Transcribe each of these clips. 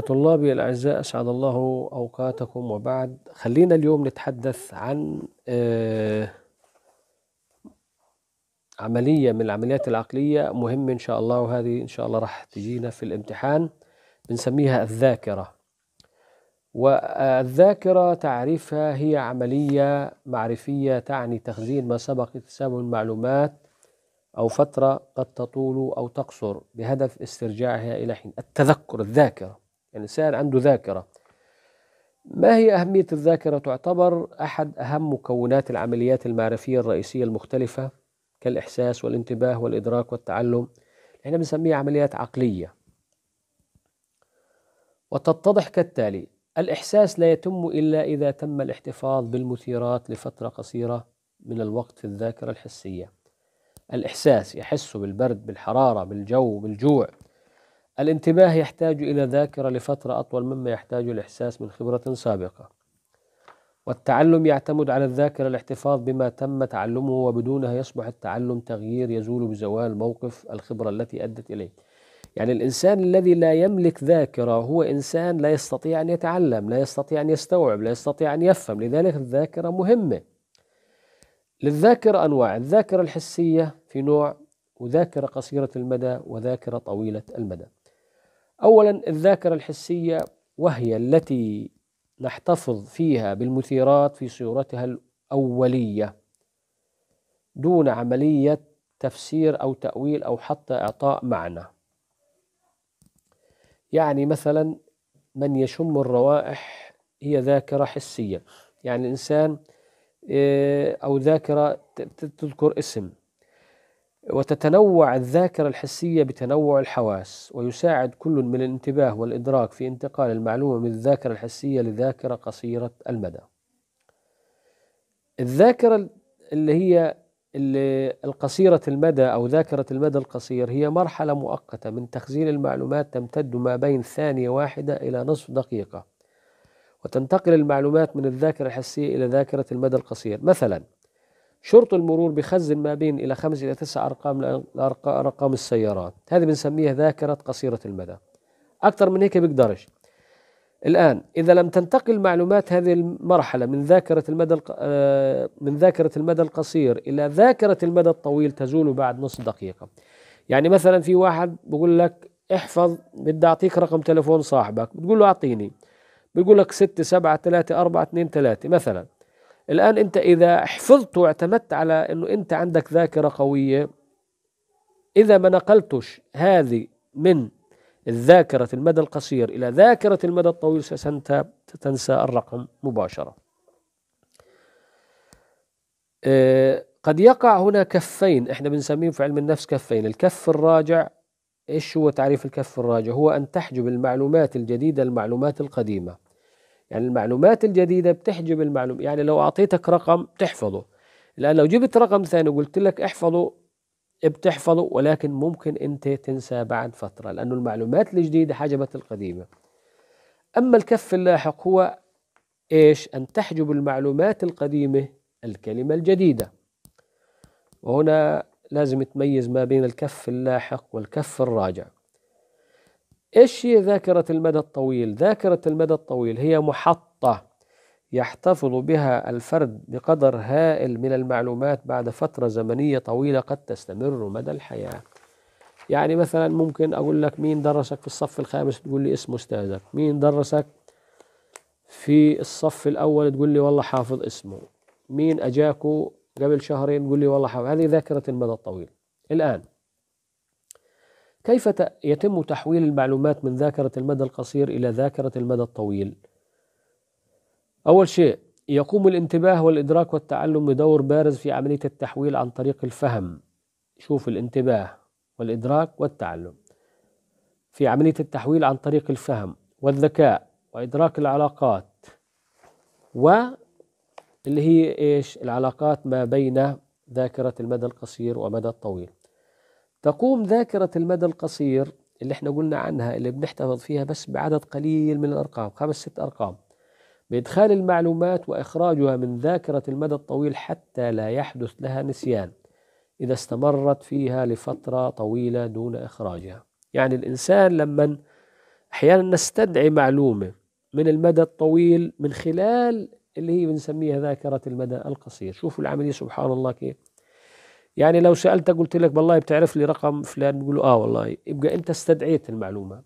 طلابي الأعزاء أسعد الله أوقاتكم وبعد خلينا اليوم نتحدث عن آه، عملية من العمليات العقلية مهمة إن شاء الله وهذه إن شاء الله راح تجينا في الامتحان بنسميها الذاكرة والذاكرة تعريفها هي عملية معرفية تعني تخزين ما سبق اكتسابه من معلومات أو فترة قد تطول أو تقصر بهدف استرجاعها إلى حين التذكر الذاكرة الإنسان عنده ذاكرة ما هي أهمية الذاكرة تعتبر أحد أهم مكونات العمليات المعرفية الرئيسية المختلفة كالإحساس والانتباه والإدراك والتعلم احنا بنسميها عمليات عقلية وتتضح كالتالي الإحساس لا يتم إلا إذا تم الاحتفاظ بالمثيرات لفترة قصيرة من الوقت في الذاكرة الحسية الإحساس يحس بالبرد بالحرارة بالجو بالجوع الانتباه يحتاج إلى ذاكرة لفترة أطول مما يحتاج الإحساس من خبرة سابقة والتعلم يعتمد على الذاكرة الاحتفاظ بما تم تعلمه وبدونها يصبح التعلم تغيير يزول بزوال موقف الخبرة التي أدت إليه يعني الإنسان الذي لا يملك ذاكرة هو إنسان لا يستطيع أن يتعلم لا يستطيع أن يستوعب لا يستطيع أن يفهم لذلك الذاكرة مهمة للذاكرة أنواع الذاكرة الحسية في نوع وذاكرة قصيرة المدى وذاكرة طويلة المدى اولا الذاكره الحسيه وهي التي نحتفظ فيها بالمثيرات في صورتها الاوليه دون عمليه تفسير او تاويل او حتى اعطاء معنى يعني مثلا من يشم الروائح هي ذاكره حسيه يعني الانسان آه، او ذاكره تذكر اسم وتتنوع الذاكرة الحسية بتنوع الحواس ويساعد كل من الانتباه والإدراك في انتقال المعلومة من الذاكرة الحسية لذاكرة قصيرة المدى الذاكرة اللي هي اللي القصيرة المدى أو ذاكرة المدى القصير هي مرحلة مؤقتة من تخزين المعلومات تمتد ما بين ثانية واحدة إلى نصف دقيقة وتنتقل المعلومات من الذاكرة الحسية إلى ذاكرة المدى القصير مثلا شرط المرور بخزن ما بين إلى خمس إلى تسع أرقام أرقام السيارات هذه بنسميها ذاكرة قصيرة المدى أكثر من هيك بيقدرش الآن إذا لم تنتقل معلومات هذه المرحلة من ذاكرة المدى آه، من ذاكرة المدى القصير إلى ذاكرة المدى الطويل تزول بعد نص دقيقة يعني مثلا في واحد بقول لك احفظ بدي أعطيك رقم تلفون صاحبك بتقول له أعطيني بيقول لك 6 7 3 4 2 3 مثلا الآن أنت إذا حفظت واعتمدت على أنه أنت عندك ذاكرة قوية إذا ما نقلتش هذه من الذاكرة المدى القصير إلى ذاكرة المدى الطويل ستنسى الرقم مباشرة آه، قد يقع هنا كفين احنا بنسميهم في علم النفس كفين الكف الراجع ايش هو تعريف الكف الراجع هو أن تحجب المعلومات الجديدة المعلومات القديمة يعني المعلومات الجديدة بتحجب المعلومة يعني لو أعطيتك رقم تحفظه لأن لو جبت رقم ثاني وقلت لك احفظه بتحفظه ولكن ممكن أنت تنسى بعد فترة لأنه المعلومات الجديدة حجبت القديمة أما الكف اللاحق هو إيش أن تحجب المعلومات القديمة الكلمة الجديدة وهنا لازم تميز ما بين الكف اللاحق والكف الراجع ايش هي ذاكرة المدى الطويل؟ ذاكرة المدى الطويل هي محطة يحتفظ بها الفرد بقدر هائل من المعلومات بعد فترة زمنية طويلة قد تستمر مدى الحياة. يعني مثلا ممكن اقول لك مين درسك في الصف الخامس تقول لي اسم استاذك، مين درسك في الصف الاول تقول لي والله حافظ اسمه، مين اجاكو قبل شهرين تقول لي والله حافظ، هذه ذاكرة المدى الطويل. الان كيف يتم تحويل المعلومات من ذاكرة المدى القصير إلى ذاكرة المدى الطويل؟ أول شيء يقوم الانتباه والإدراك والتعلم بدور بارز في عملية التحويل عن طريق الفهم شوف الانتباه والإدراك والتعلم في عملية التحويل عن طريق الفهم والذكاء وإدراك العلاقات و اللي هي إيش العلاقات ما بين ذاكرة المدى القصير ومدى الطويل تقوم ذاكرة المدى القصير اللي احنا قلنا عنها اللي بنحتفظ فيها بس بعدد قليل من الأرقام خمس ست أرقام بإدخال المعلومات وإخراجها من ذاكرة المدى الطويل حتى لا يحدث لها نسيان إذا استمرت فيها لفترة طويلة دون إخراجها يعني الإنسان لما أحيانا نستدعي معلومة من المدى الطويل من خلال اللي هي بنسميها ذاكرة المدى القصير شوفوا العملية سبحان الله كيف يعني لو سالته قلت لك والله بتعرف لي رقم فلان بيقول اه والله يبقى انت استدعيت المعلومه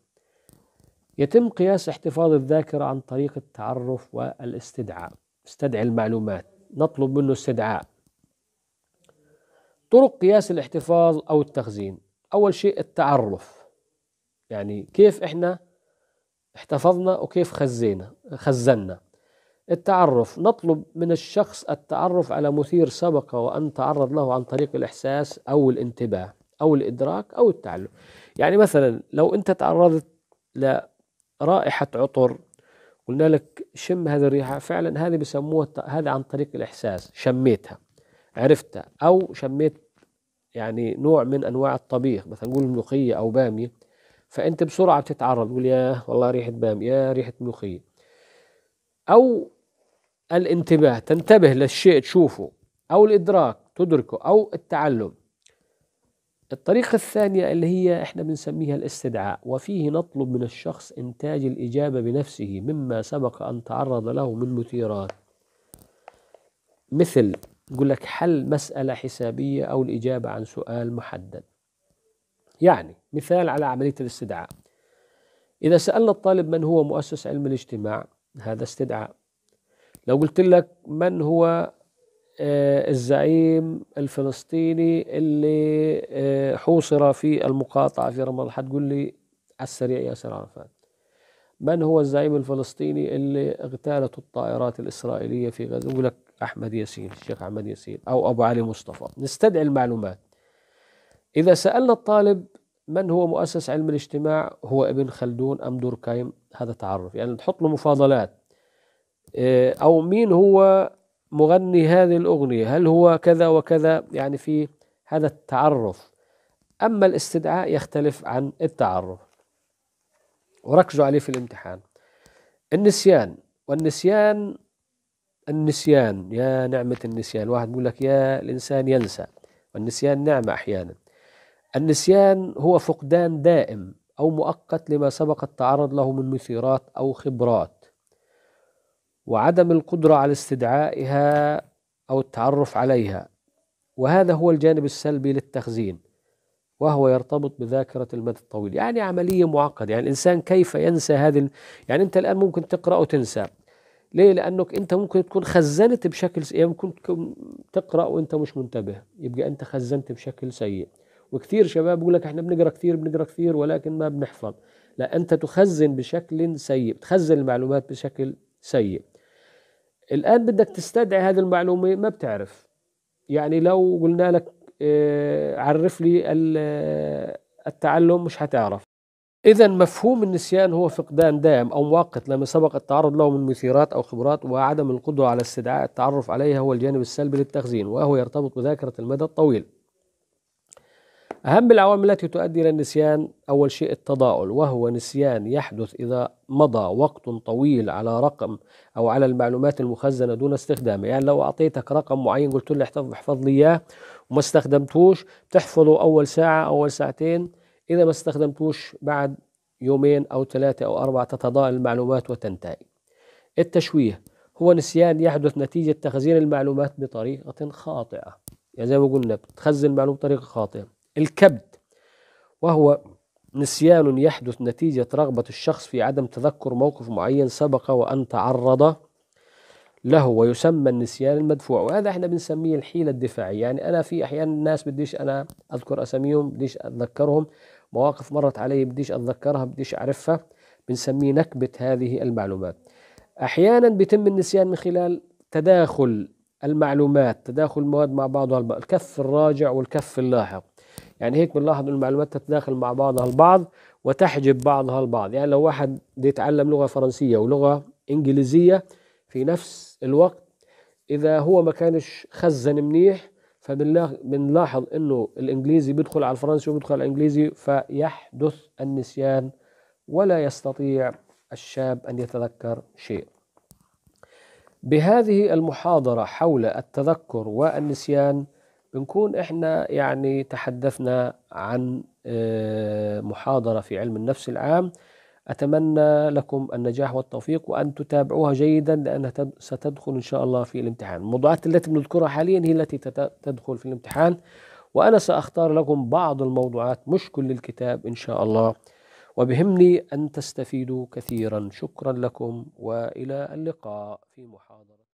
يتم قياس احتفاظ الذاكره عن طريق التعرف والاستدعاء استدعي المعلومات نطلب منه استدعاء طرق قياس الاحتفاظ او التخزين اول شيء التعرف يعني كيف احنا احتفظنا وكيف خزينا خزنا التعرف نطلب من الشخص التعرف على مثير سبق وأن تعرض له عن طريق الإحساس أو الانتباه أو الإدراك أو التعلم يعني مثلا لو أنت تعرضت لرائحة عطر قلنا لك شم هذه الريحة فعلا هذه بيسموها هذا عن طريق الإحساس شميتها عرفتها أو شميت يعني نوع من أنواع الطبيخ مثلا نقول ملوخية أو بامية فأنت بسرعة بتتعرض تقول يا والله ريحة بامية يا ريحة ملوخية أو الانتباه تنتبه للشيء تشوفه أو الإدراك تدركه أو التعلم الطريقة الثانية اللي هي احنا بنسميها الاستدعاء وفيه نطلب من الشخص إنتاج الإجابة بنفسه مما سبق أن تعرض له من مثيرات مثل يقول لك حل مسألة حسابية أو الإجابة عن سؤال محدد يعني مثال على عملية الاستدعاء إذا سألنا الطالب من هو مؤسس علم الاجتماع هذا استدعاء لو قلت لك من هو آه، الزعيم الفلسطيني اللي آه، حوصر في المقاطعة في رمضان حتقول لي على السريع ياسر عرفات من هو الزعيم الفلسطيني اللي اغتالته الطائرات الإسرائيلية في غزة يقول لك أحمد ياسين الشيخ أحمد ياسين أو أبو علي مصطفى نستدعي المعلومات إذا سألنا الطالب من هو مؤسس علم الاجتماع هو ابن خلدون أم دوركايم هذا تعرف يعني تحط له مفاضلات آه، أو مين هو مغني هذه الأغنية هل هو كذا وكذا يعني في هذا التعرف أما الاستدعاء يختلف عن التعرف وركزوا عليه في الامتحان النسيان والنسيان النسيان يا نعمة النسيان واحد بيقول لك يا الإنسان ينسى والنسيان نعمة أحيانا النسيان هو فقدان دائم أو مؤقت لما سبق التعرض له من مثيرات أو خبرات وعدم القدرة على استدعائها أو التعرف عليها وهذا هو الجانب السلبي للتخزين وهو يرتبط بذاكرة المدى الطويل يعني عملية معقدة يعني الإنسان كيف ينسى هذه يعني أنت الآن ممكن تقرأ وتنسى ليه؟ لأنك أنت ممكن تكون خزنت بشكل سيء يعني ممكن تقرأ وأنت مش منتبه يبقى أنت خزنت بشكل سيء وكثير شباب يقول لك احنا بنقرا كثير بنقرا كثير ولكن ما بنحفظ لا انت تخزن بشكل سيء تخزن المعلومات بشكل سيء الآن بدك تستدعي هذه المعلومة ما بتعرف يعني لو قلنا لك آه، عرف لي آه، التعلم مش هتعرف إذا مفهوم النسيان هو فقدان دائم أو مؤقت لما سبق التعرض له من مثيرات أو خبرات وعدم القدرة على استدعاء التعرف عليها هو الجانب السلبي للتخزين وهو يرتبط بذاكرة المدى الطويل أهم العوامل التي تؤدي إلى النسيان أول شيء التضاؤل وهو نسيان يحدث إذا مضى وقت طويل على رقم أو على المعلومات المخزنة دون استخدامه يعني لو أعطيتك رقم معين قلت له احفظ احفظ لي إياه وما استخدمتوش تحفظه أول ساعة أول ساعتين إذا ما استخدمتوش بعد يومين أو ثلاثة أو أربعة تتضاءل المعلومات وتنتهي التشويه هو نسيان يحدث نتيجة تخزين المعلومات بطريقة خاطئة يعني زي ما قلنا بتخزن المعلومة بطريقة خاطئة الكبد وهو نسيان يحدث نتيجة رغبة الشخص في عدم تذكر موقف معين سبق وأن تعرض له ويسمى النسيان المدفوع وهذا احنا بنسميه الحيلة الدفاعية يعني أنا في أحيانا الناس بديش أنا أذكر أساميهم بديش أتذكرهم مواقف مرت علي بديش أتذكرها بديش أعرفها بنسميه نكبة هذه المعلومات أحيانا بيتم النسيان من خلال تداخل المعلومات تداخل المواد مع بعضها الكف الراجع والكف اللاحق يعني هيك بنلاحظ ان المعلومات تتداخل مع بعضها البعض وتحجب بعضها البعض يعني لو واحد بده يتعلم لغه فرنسيه ولغه انجليزيه في نفس الوقت اذا هو ما كانش خزن منيح فبنلاحظ انه الانجليزي بيدخل على الفرنسي وبيدخل على الانجليزي فيحدث النسيان ولا يستطيع الشاب ان يتذكر شيء. بهذه المحاضره حول التذكر والنسيان بنكون احنا يعني تحدثنا عن آه، محاضرة في علم النفس العام أتمنى لكم النجاح والتوفيق وأن تتابعوها جيدا لأنها ستدخل إن شاء الله في الامتحان الموضوعات التي بنذكرها حاليا هي التي تدخل في الامتحان وأنا سأختار لكم بعض الموضوعات مش كل الكتاب إن شاء الله وبهمني أن تستفيدوا كثيرا شكرا لكم وإلى اللقاء في محاضرة